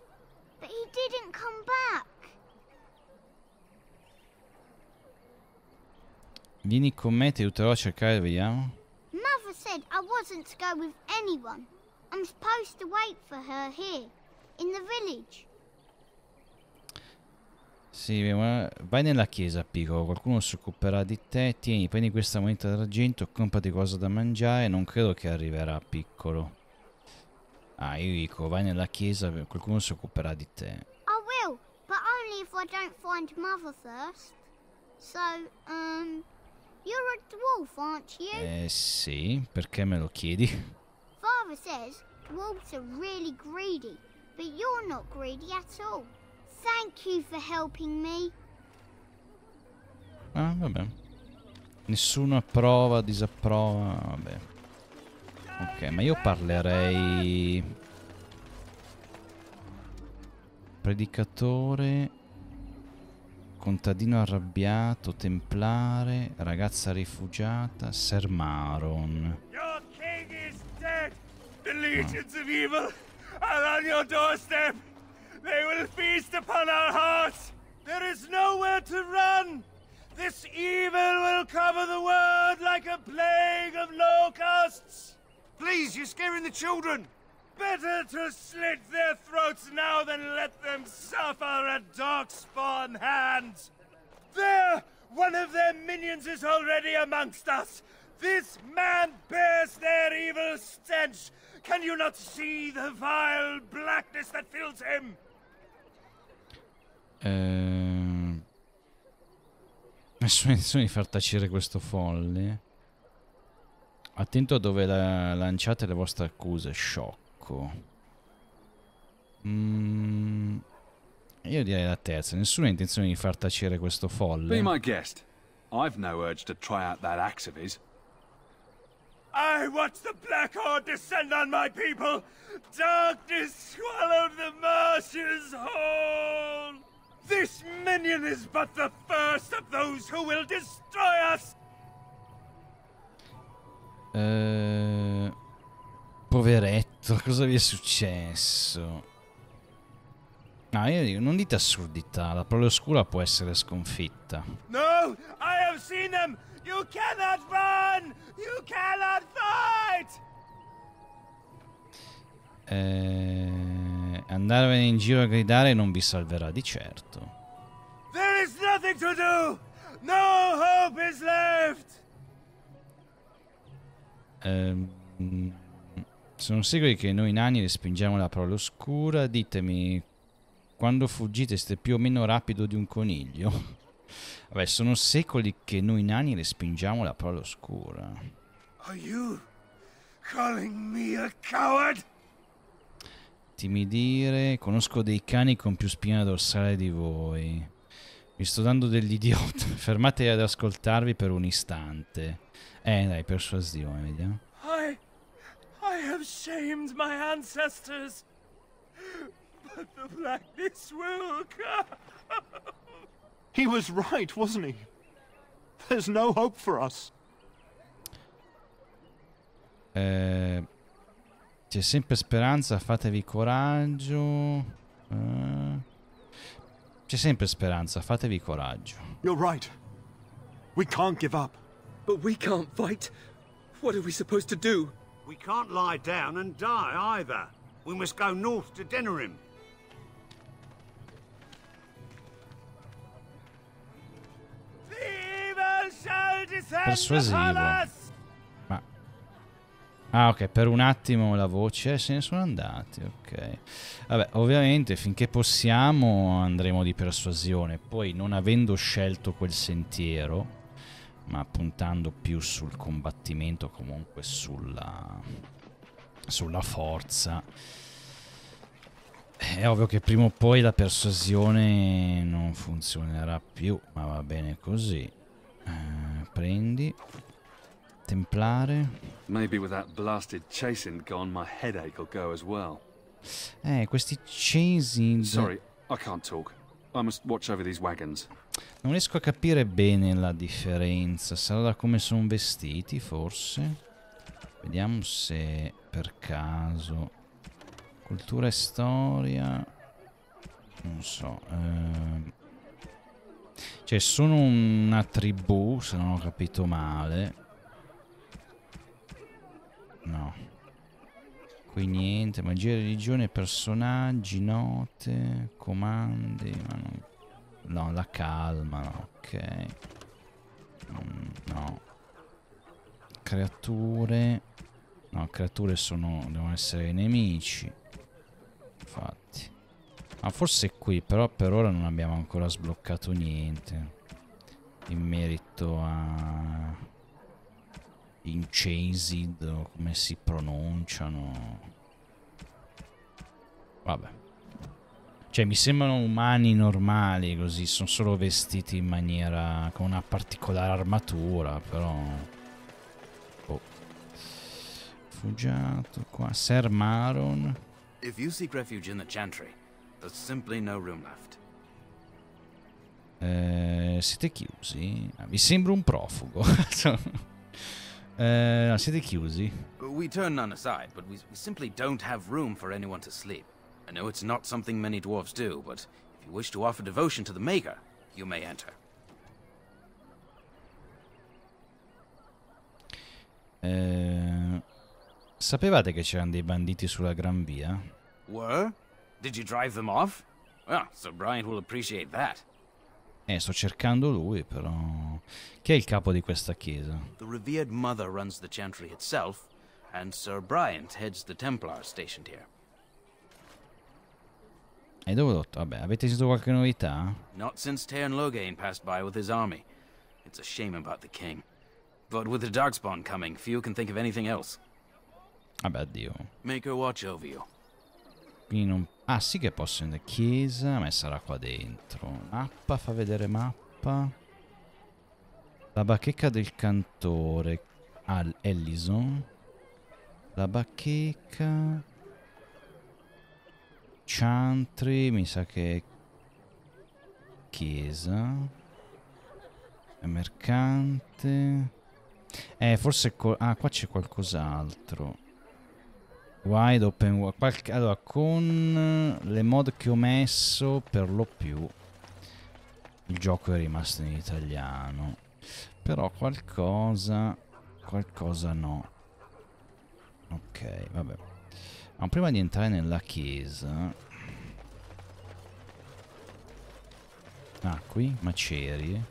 but he didn't come back. Vieni con me, ti aiuterò a cercare, vediamo. Mother said I wasn't to go with anyone. I'm supposed to wait for her here, in the village. Sì, ma vai nella chiesa, Pico. Qualcuno si occuperà di te. Tieni, prendi questa moneta d'argento, comprati cosa da mangiare. Non credo che arriverà, piccolo. Ah, io dico, vai nella chiesa, qualcuno si occuperà di te. I will, but only if I don't find mother first. So, um, you're a dwarf, aren't you? Eh sì, perché me lo chiedi? Father says dwarfs are really greedy, but you're not greedy at all. Thank you for helping me. Ah, vabbè. Nessuno approva, disapprova, vabbè. Ok, ma io parlerei... Predicatore, contadino arrabbiato, templare, ragazza rifugiata, Ser Maron. Your king is dead! The legions ah. of evil are on your doorstep! They will feast upon our hearts! There is nowhere to run! This evil will cover the world like a plague of locusts! Please, you're scaring the children! Better to slit their throats now than let them suffer at Darkspawn hands! There! One of their minions is already amongst us! This man bears their evil stench! Can you not see the vile blackness that fills him? nessuna intenzione di far tacere questo folle. Attento a dove la lanciate le vostre accuse, sciocco. Mm, io direi la terza. Nessuna intenzione di far tacere questo folle. Be my guest. I've no urge to try out that axe of his. I watched the Black Horde descend on my people! Darkness swallowed the marshes whole! This minion is but the first of those who will destroy us! Eh, poveretto, cosa vi è successo? Ah, io dico, non dite assurdità, la prole oscura può essere sconfitta. No, I have seen them! You cannot run! You cannot fight! Eh andarvene in giro a gridare non vi salverà di certo. There is nothing to do! No hope is left! Eh, sono sicuri che noi nani respingiamo la parola oscura. Ditemi, quando fuggite siete più o meno rapido di un coniglio? Vabbè, sono secoli che noi nani respingiamo la parola oscura. Are you calling me a coward? Fatemi dire, conosco dei cani con più spina dorsale di voi. Mi sto dando degli idioti. Fermatevi ad ascoltarvi per un istante. Eh, dai, persuasione, vediamo. I I have shamed my ancestors. But the blackness will come. He was right, wasn't he? There's no hope for us. Eh c'è sempre speranza, fatevi coraggio. Uh, c'è sempre speranza, fatevi coraggio. You're right. We can't give up. But we can't fight. What are we supposed to do? We can't lie down and die either. We must go north to Denerim. Persuasivo. Ah ok, per un attimo la voce, eh, se ne sono andati, ok. Vabbè, ovviamente finché possiamo andremo di persuasione, poi non avendo scelto quel sentiero, ma puntando più sul combattimento, comunque sulla, sulla forza, è ovvio che prima o poi la persuasione non funzionerà più, ma va bene così. Eh, prendi, templare... Maybe with that blasted chasing gone, my headache'll go as well. Eh, questi chasing. Sorry, I can't talk. I must watch over these wagons. Non riesco a capire bene la differenza. Sarà da come sono vestiti, forse? Vediamo se per caso. Cultura e storia. Non so. Ehm... Cioè, sono una tribù, se non ho capito male. No. Qui niente, magia, religione, personaggi, note, comandi, ma non... No, la calma, no, ok. No. Creature. No, creature sono... devono essere nemici. Infatti. Ma ah, forse qui, però per ora non abbiamo ancora sbloccato niente. In merito a Incased, come si pronunciano. Vabbè. Cioè, mi sembrano umani normali così, sono solo vestiti in maniera... con una particolare armatura, però... Oh. Fuggiato qua. Ser Maron. If you seek refuge in the Chantry, there's simply no room left. Eh, siete chiusi? Ah, vi sembra un profugo. Cioè, Uh, siete chiusi. We turn none aside, but we, we simply don't have room for anyone to sleep. I know it's not something many dwarves do, but if you wish to offer devotion to the Maker, you may enter. Uh, sapevate che c'erano dei banditi sulla Gran Via? Were? Did you drive them off? Well, ah, Sir Bryant will appreciate that. Eh, sto cercando lui, però. Chi è il capo di questa chiesa? The revered mother runs the chantry itself, and Sir Bryant heads the Templars stationed here. E dove l'ho? Vabbè, avete sentito qualche novità? Not since Tairn Loghain passed by with his army. It's a shame about the king. But with the Darkspawn coming, few can think of anything else. Vabbè, addio. Make her watch over you. Qui non Ah sì che posso andare in chiesa, ma sarà qua dentro. Mappa, fa vedere mappa. La bacheca del cantore al Ellison. La bacheca. Chantry, mi sa che... è Chiesa. È mercante. Eh, forse... Ah, qua c'è qualcos'altro. Wide open Qualche, allora, con eh, le mod che ho messo, per lo più, il gioco è rimasto in italiano. Però qualcosa... qualcosa no. Ok, vabbè. Ma prima di entrare nella chiesa... Ah, qui? Macerie.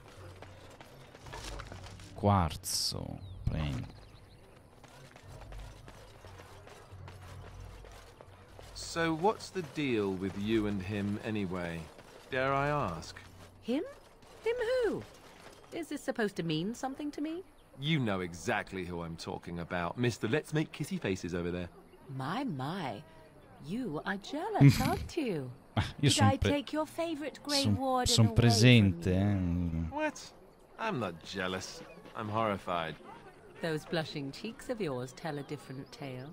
Quarzo. Prendi. So what's the deal with you and him anyway? Dare I ask? Him? Him who? Is this supposed to mean something to me? You know exactly who I'm talking about. Mr. Let's Make Kissy Faces over there. My, my. You are jealous, hmm. aren't you? Io sono pre son, son presente. Eh. What? I'm not jealous. I'm horrified. Those blushing cheeks of yours tell a different tale.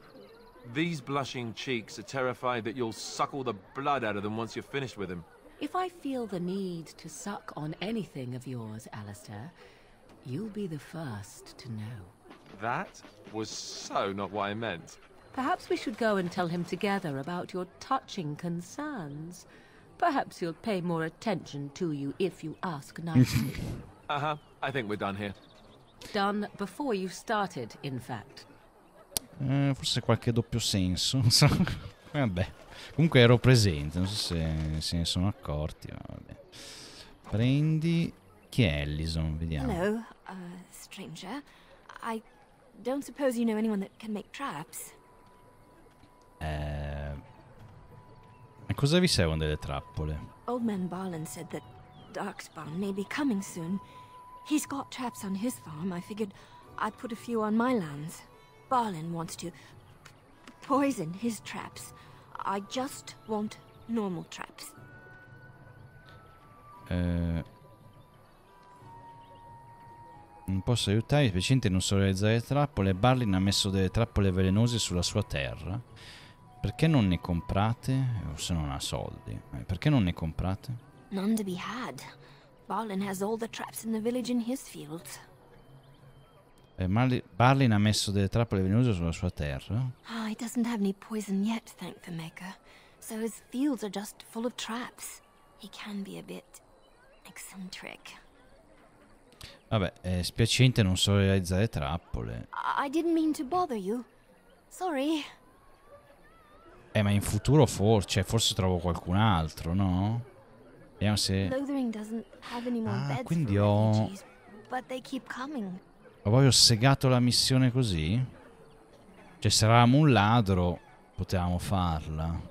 These blushing cheeks are terrified that you'll suckle the blood out of them once you're finished with them. If I feel the need to suck on anything of yours, Alistair, you'll be the first to know. That was so not what I meant. Perhaps we should go and tell him together about your touching concerns. Perhaps he'll pay more attention to you if you ask nicely. uh-huh. I think we're done here. Done before you started, in fact. Eh, forse qualche doppio senso, vabbè. Comunque ero presente, non so se se ne sono accorti, ma vabbè. Prendi chi è Allison, vediamo. Hello, uh, stranger. I don't suppose you know anyone that can make traps. Eh cosa vi servono delle trappole? Old man Barlin said that Darkspawn may be coming soon. He's got traps on his farm. I figured I'd put a few on my lands. Barlin wants to poison his traps. I just want normal traps. Eh, non posso aiutare, il paziente non so realizzare trappole. Barlin ha messo delle trappole velenose sulla sua terra. Perché non ne comprate? O se non ha soldi. Eh, perché non ne comprate? None to be had. Barlin has all the traps in the village in his fields. Eh, Marley, Barlin ha messo delle trappole venose sulla sua terra. Ah, oh, he doesn't have poison yet, thank the maker. So his fields are just full of traps. He can be a bit eccentric. Vabbè, è spiacente non so realizzare trappole. I didn't mean to bother you. Sorry. Eh, ma in futuro forse, cioè, forse trovo qualcun altro, no? Vediamo se... Ah, quindi ho... But they keep coming. Ma poi ho segato la missione così? Cioè, se eravamo un ladro, potevamo farla.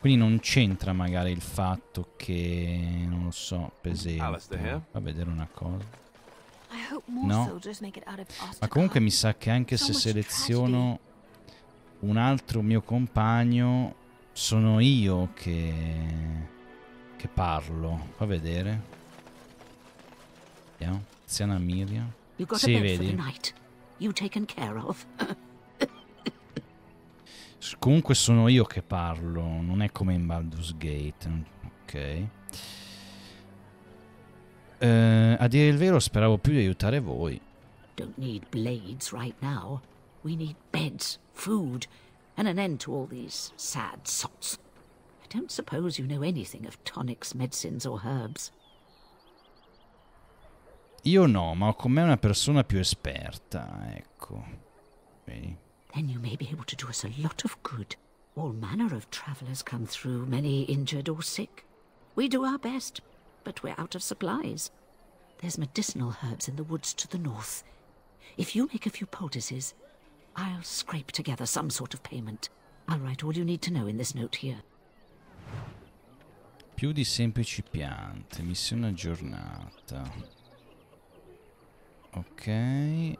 Quindi non c'entra magari il fatto che, non lo so, per esempio, a vedere una cosa. No, ma comunque mi sa che anche se seleziono un altro mio compagno, sono io che, che parlo. Fa vedere. Vediamo anziana Miriam. Sì, vedi. Comunque sono io che parlo, non è come in Baldur's Gate. Ok. Eh, a dire il vero speravo più di aiutare voi. Don't need blades right now. We need beds, food, and an end to all these sad sots. I don't suppose you know anything of tonics, medicines or herbs. Io no, ma ho con me una persona più esperta, ecco. Vedi? Then you may be able to do us a lot of good. All manner of travelers come through, many injured or sick. We do our best, but we're out of supplies. There's medicinal herbs in the woods to the north. If you make a few poultices, I'll scrape together some sort of payment. I'll write all you need to know in this note here. Più di semplici piante, missione aggiornata. Ok, eh,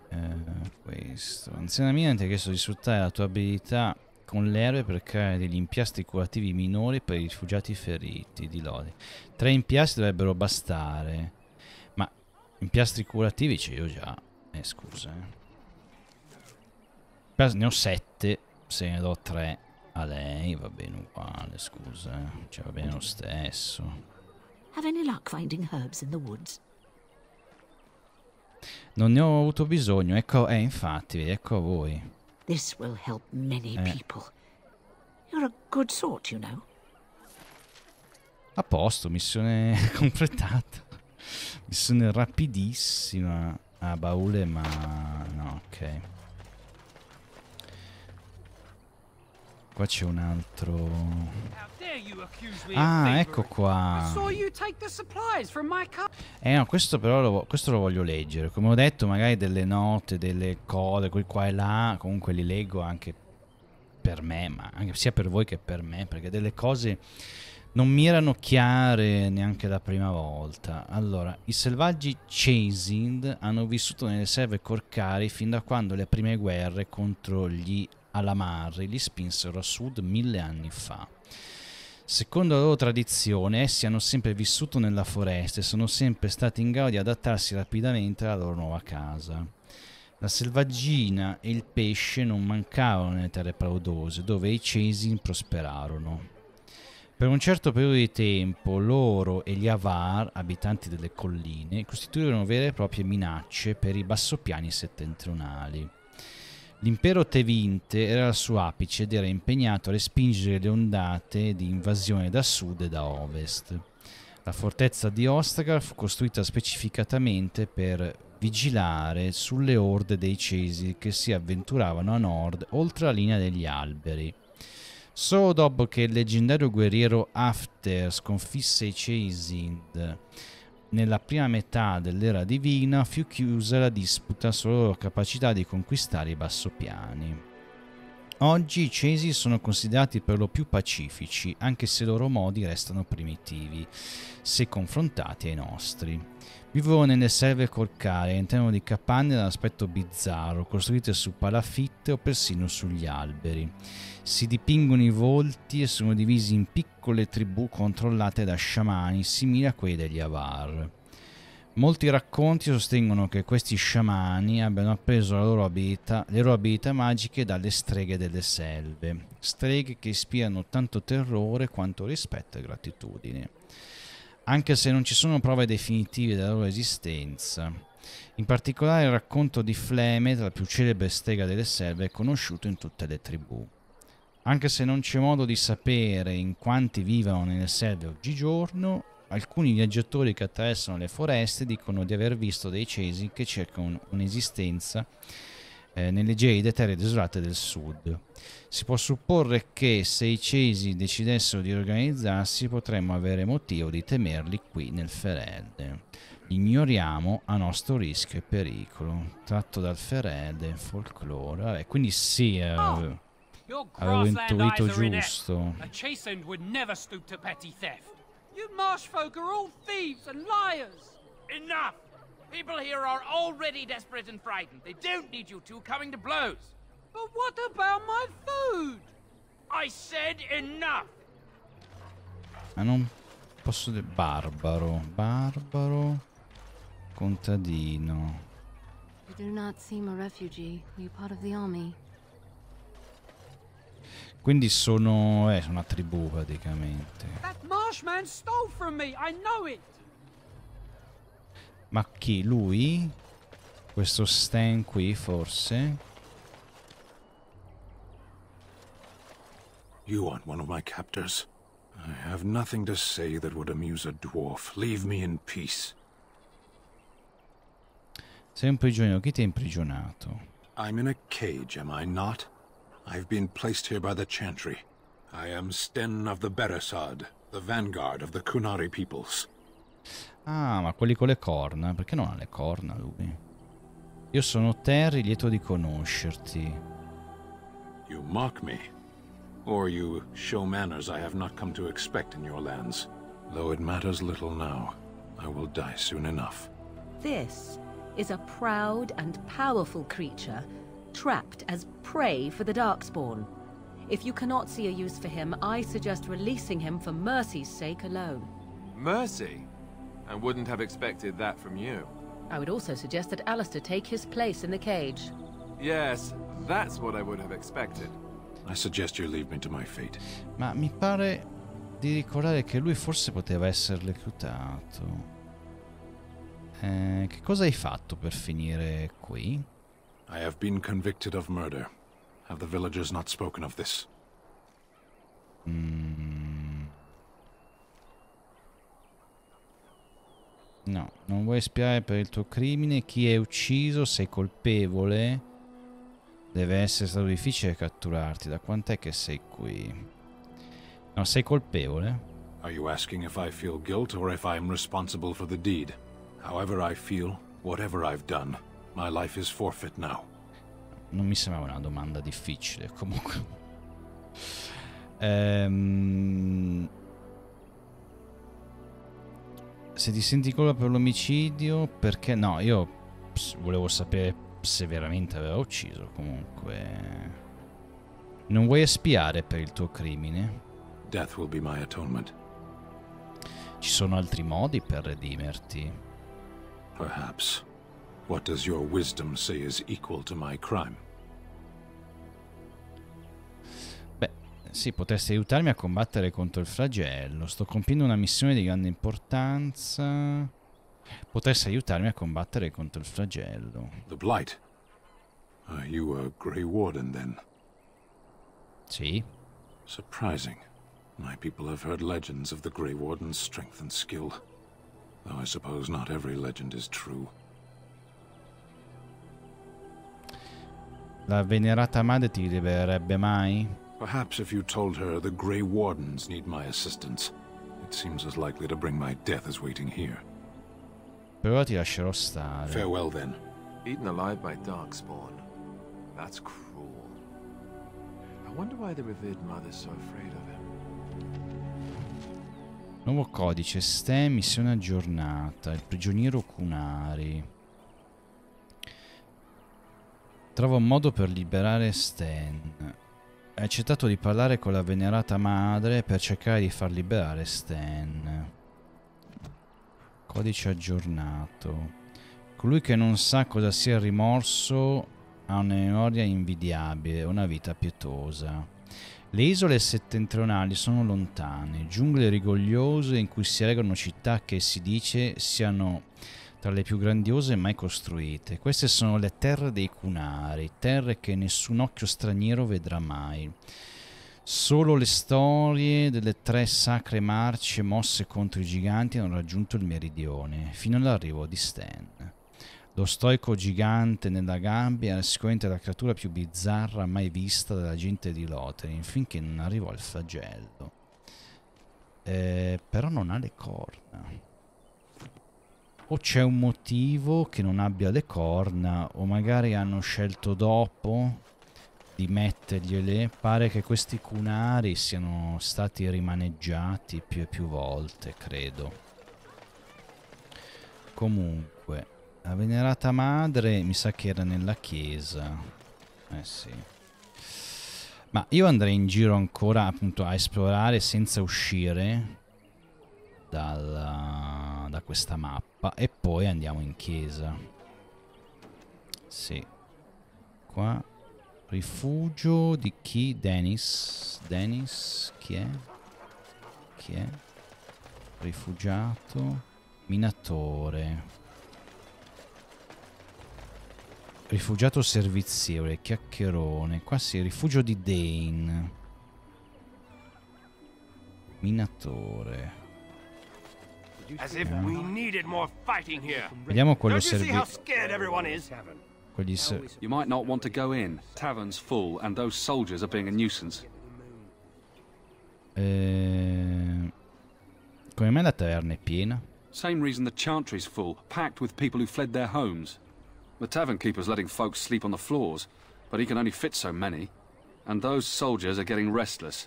questo. Anziana mia ti ha chiesto di sfruttare la tua abilità con l'erbe per creare degli impiasti curativi minori per i rifugiati feriti di Lodi. Tre impiasti dovrebbero bastare. Ma impiastri curativi ce li ho già. Eh, scusa. Eh. Ne ho sette, se ne do tre a lei va bene uguale, scusa. Eh. Cioè va bene lo stesso. Have any luck finding herbs in the woods? Non ne ho avuto bisogno, ecco, eh, infatti, ecco a voi. This will help many eh. people. You're a good sort, you know. A posto, missione completata. missione rapidissima. a ah, baule, ma... no, ok. Qua c'è un altro. Ah, ecco qua. Eh no, questo però lo, questo lo voglio leggere. Come ho detto, magari delle note, delle cose, quel qua e là, comunque li leggo anche per me, ma anche sia per voi che per me, perché delle cose non mi erano chiare neanche la prima volta. Allora, i selvaggi Chasing hanno vissuto nelle serve Corcari fin da quando le prime guerre contro gli Alamarri li spinsero a sud mille anni fa. Secondo la loro tradizione, essi hanno sempre vissuto nella foresta e sono sempre stati in grado di adattarsi rapidamente alla loro nuova casa. La selvaggina e il pesce non mancarono nelle terre paudose, dove i cesi prosperarono. Per un certo periodo di tempo loro e gli Avar, abitanti delle colline, costituirono vere e proprie minacce per i bassopiani settentrionali. L'impero Tevinte era al suo apice ed era impegnato a respingere le ondate di invasione da sud e da ovest. La fortezza di Ostagar fu costruita specificatamente per vigilare sulle orde dei Cesi che si avventuravano a nord oltre la linea degli alberi. Solo dopo che il leggendario guerriero After sconfisse i Cesi nella prima metà dell'era divina fu chiusa la disputa sulla loro capacità di conquistare i bassopiani. Oggi i Cesi sono considerati per lo più pacifici, anche se i loro modi restano primitivi, se confrontati ai nostri. Vivono nelle serve corcare, all'interno di capanne d'aspetto bizzarro, costruite su palafitte o persino sugli alberi si dipingono i volti e sono divisi in piccole tribù controllate da sciamani simili a quelli degli Avar. Molti racconti sostengono che questi sciamani abbiano appreso loro abilità, le loro abilità magiche dalle streghe delle selve, streghe che ispirano tanto terrore quanto rispetto e gratitudine, anche se non ci sono prove definitive della loro esistenza. In particolare il racconto di Flemet, la più celebre strega delle selve, è conosciuto in tutte le tribù. Anche se non c'è modo di sapere in quanti vivono nelle selve oggigiorno, alcuni viaggiatori che attraversano le foreste dicono di aver visto dei cesi che cercano un'esistenza eh, nelle gelide terre desolate del sud. Si può supporre che se i cesi decidessero di organizzarsi potremmo avere motivo di temerli qui nel Ferelde. Ignoriamo a nostro rischio e pericolo. Tratto dal Ferelde, folklore. Vabbè, quindi sì... Eh, oh. Your avevo are giusto. A chastened would never stoop to petty theft. You marsh folk are all thieves and liars. Enough! People here are already desperate and frightened. They don't need you two coming to blows. But what about my food? I said enough! Ma ah, non posso dire barbaro, barbaro, contadino. You do not seem a refugee. Are you part of the army? Quindi sono, eh, sono una tribù praticamente. Ma chi? Lui? Questo Stan qui forse? You aren't one of my captors. I have nothing to say that would amuse a dwarf. Leave me in peace. Sei un prigioniero. Chi ti ha imprigionato? I'm in a cage, am I not? I've been placed here by the Chantry. I am Sten of the Beresad, the vanguard of the Kunari peoples. Ah, ma quelli con le corna. Perché non ha le corna lui? Io sono Terry, lieto di conoscerti. You mock me. Or you show manners I have not come to expect in your lands. Though it matters little now, I will die soon enough. This is a proud and powerful creature trapped as prey for the Darkspawn. If you cannot see a use for him, I suggest releasing him for Mercy's sake alone. Mercy? I wouldn't have expected that from you. I would also suggest that Alistair take his place in the cage. Yes, that's what I would have expected. I suggest you leave me to my fate. Ma mi pare di ricordare che lui forse poteva essere reclutato. Eh, che cosa hai fatto per finire qui? I have been convicted of murder. Have the villagers not spoken of this? Mm. No, non vuoi spiare per il tuo crimine. Chi è ucciso, sei colpevole. Deve essere stato difficile catturarti. Da quant'è che sei qui? No, sei colpevole. Are you asking if I feel guilt or if I am responsible for the deed? However I feel, whatever I've done, My life is forfeit now. Non mi sembrava una domanda difficile, comunque. Ehm... Se ti senti colpa per l'omicidio, perché no? Io volevo sapere se veramente aveva ucciso, comunque. Non vuoi espiare per il tuo crimine? Death will be my atonement. Ci sono altri modi per redimerti? Perhaps. What does your wisdom say is equal to my crime? Beh, sì, potresti aiutarmi a combattere contro il flagello. Sto compiendo una missione di grande importanza. Potresti aiutarmi a combattere contro il flagello. The Blight. Are ah, you a Grey Warden then? Sì. Surprising. My people have heard legends of the Grey Warden's strength and skill. Though I suppose not every legend is true. La venerata madre ti libererebbe mai? Perhaps if you told her the Grey Wardens need my assistance. It seems as likely to bring my death as waiting here. Però ti lascerò stare. Farewell then. Eaten alive by Darkspawn. That's cruel. I wonder why the revered mother's so afraid of him. Nuovo codice, STE, missione aggiornata, il prigioniero Cunari. Trova un modo per liberare Stan. Ha accettato di parlare con la venerata madre per cercare di far liberare Stan. Codice aggiornato. Colui che non sa cosa sia il rimorso ha una memoria invidiabile, una vita pietosa. Le isole settentrionali sono lontane, giungle rigogliose in cui si ergono città che si dice siano tra le più grandiose mai costruite. Queste sono le terre dei Cunari, terre che nessun occhio straniero vedrà mai. Solo le storie delle tre sacre marce mosse contro i giganti hanno raggiunto il meridione, fino all'arrivo di Stan. Lo stoico gigante nella gabbia era sicuramente la creatura più bizzarra mai vista dalla gente di Lotherin, finché non arrivò al flagello. Eh, però non ha le corna o c'è un motivo che non abbia le corna o magari hanno scelto dopo di mettergliele pare che questi cunari siano stati rimaneggiati più e più volte credo comunque la venerata madre mi sa che era nella chiesa eh sì ma io andrei in giro ancora appunto a esplorare senza uscire dalla, da questa mappa e poi andiamo in chiesa. Sì. Qua rifugio di chi? Dennis. Dennis chi è? Chi è? Rifugiato. Minatore. Rifugiato servizievole, chiacchierone. Qua sì, rifugio di Dane. Minatore. As if we needed Vediamo quello servizio. Quegli se... You might not want to go in. Tavern's full and those soldiers are being a nuisance. Eh... Come mai la taverna è piena? Same reason the chantry's full, packed with people who fled their homes. The tavern keeper's letting folks sleep on the floors, but he can only fit so many. And those soldiers are getting restless.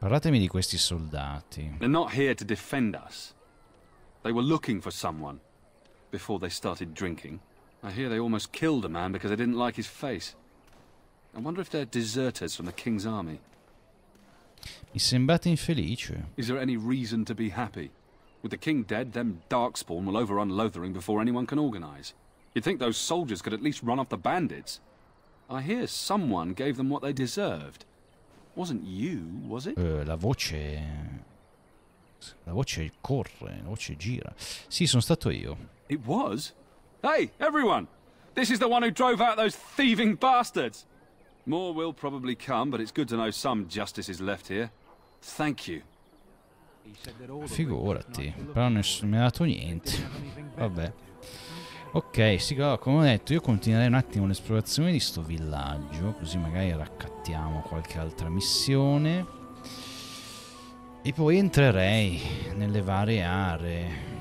Parlatemi di questi soldati. They're not here to defend us. They were looking for someone before they started drinking. I hear they almost killed a man because they didn't like his face. I wonder if they're deserters from the King's army. Mi sembrate infelice. Is there any reason to be happy? With the King dead, them Darkspawn will overrun Lothering before anyone can organize. You'd think those soldiers could at least run off the bandits. I hear someone gave them what they deserved. Wasn't you, was it? Uh, la voce La voce corre, la voce gira. Sì, sono stato io. It was? Hey, everyone! This is the one who drove out those thieving bastards! More will probably come, but it's good to know some justice is left here. Thank you. Figurati, però nessuno mi ha dato niente. Vabbè. Ok, sì, come ho detto, io continuerei un attimo l'esplorazione di sto villaggio, così magari raccattiamo qualche altra missione. E poi entrerei nelle varie aree